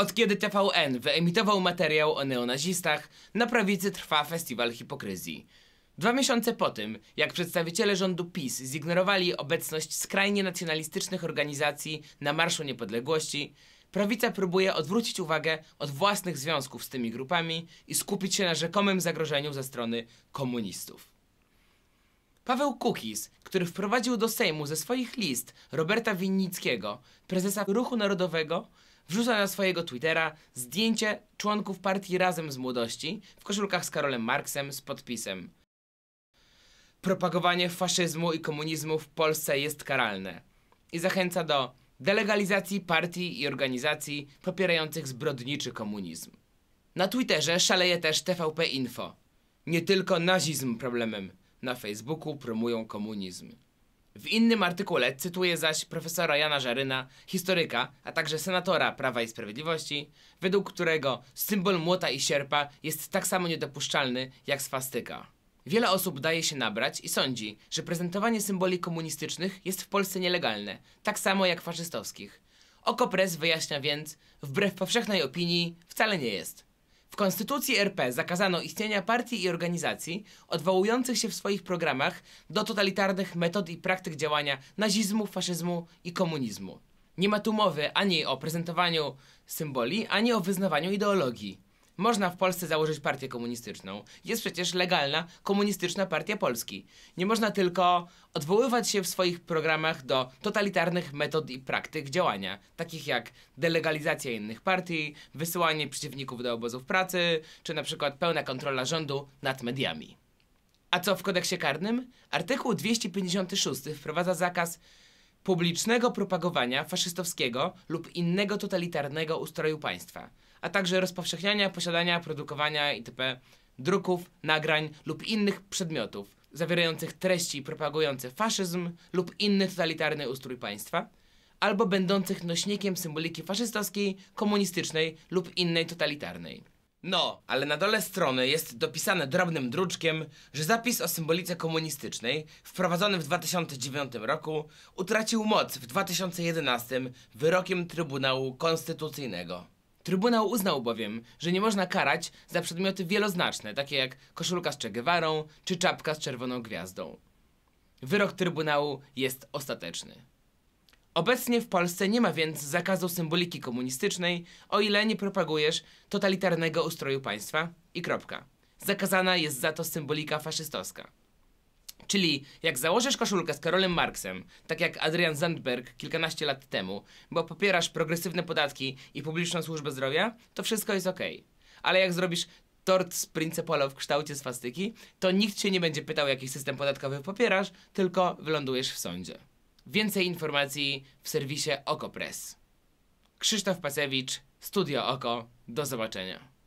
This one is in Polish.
Od kiedy TVN wyemitował materiał o neonazistach, na prawicy trwa festiwal hipokryzji. Dwa miesiące po tym, jak przedstawiciele rządu PiS zignorowali obecność skrajnie nacjonalistycznych organizacji na Marszu Niepodległości, prawica próbuje odwrócić uwagę od własnych związków z tymi grupami i skupić się na rzekomym zagrożeniu ze strony komunistów. Paweł Kukis, który wprowadził do Sejmu ze swoich list Roberta Winnickiego, prezesa Ruchu Narodowego, wrzuca na swojego Twittera zdjęcie członków partii Razem z Młodości w koszulkach z Karolem Marksem z podpisem Propagowanie faszyzmu i komunizmu w Polsce jest karalne i zachęca do delegalizacji partii i organizacji popierających zbrodniczy komunizm. Na Twitterze szaleje też TVP Info. Nie tylko nazizm problemem. Na Facebooku promują komunizm. W innym artykule cytuję zaś profesora Jana Żaryna, historyka, a także senatora Prawa i Sprawiedliwości, według którego symbol młota i sierpa jest tak samo niedopuszczalny jak swastyka. Wiele osób daje się nabrać i sądzi, że prezentowanie symboli komunistycznych jest w Polsce nielegalne, tak samo jak faszystowskich. Okopres wyjaśnia więc, wbrew powszechnej opinii, wcale nie jest. W Konstytucji RP zakazano istnienia partii i organizacji odwołujących się w swoich programach do totalitarnych metod i praktyk działania nazizmu, faszyzmu i komunizmu. Nie ma tu mowy ani o prezentowaniu symboli, ani o wyznawaniu ideologii. Można w Polsce założyć partię komunistyczną. Jest przecież legalna komunistyczna partia Polski. Nie można tylko odwoływać się w swoich programach do totalitarnych metod i praktyk działania, takich jak delegalizacja innych partii, wysyłanie przeciwników do obozów pracy, czy na przykład pełna kontrola rządu nad mediami. A co w kodeksie karnym? Artykuł 256 wprowadza zakaz publicznego propagowania faszystowskiego lub innego totalitarnego ustroju państwa, a także rozpowszechniania, posiadania, produkowania itp. druków, nagrań lub innych przedmiotów zawierających treści propagujące faszyzm lub inny totalitarny ustrój państwa, albo będących nośnikiem symboliki faszystowskiej, komunistycznej lub innej totalitarnej. No, ale na dole strony jest dopisane drobnym druczkiem, że zapis o symbolice komunistycznej, wprowadzony w 2009 roku, utracił moc w 2011 wyrokiem Trybunału Konstytucyjnego. Trybunał uznał bowiem, że nie można karać za przedmioty wieloznaczne, takie jak koszulka z Che Guevarą czy czapka z czerwoną gwiazdą. Wyrok Trybunału jest ostateczny. Obecnie w Polsce nie ma więc zakazu symboliki komunistycznej, o ile nie propagujesz totalitarnego ustroju państwa i kropka. Zakazana jest za to symbolika faszystowska. Czyli jak założysz koszulkę z Karolem Marksem, tak jak Adrian Zandberg kilkanaście lat temu, bo popierasz progresywne podatki i publiczną służbę zdrowia, to wszystko jest ok. Ale jak zrobisz tort z Princepola w kształcie swastyki, to nikt się nie będzie pytał, jaki system podatkowy popierasz, tylko wylądujesz w sądzie. Więcej informacji w serwisie OkoPress. Krzysztof Pasewicz, Studio Oko. Do zobaczenia.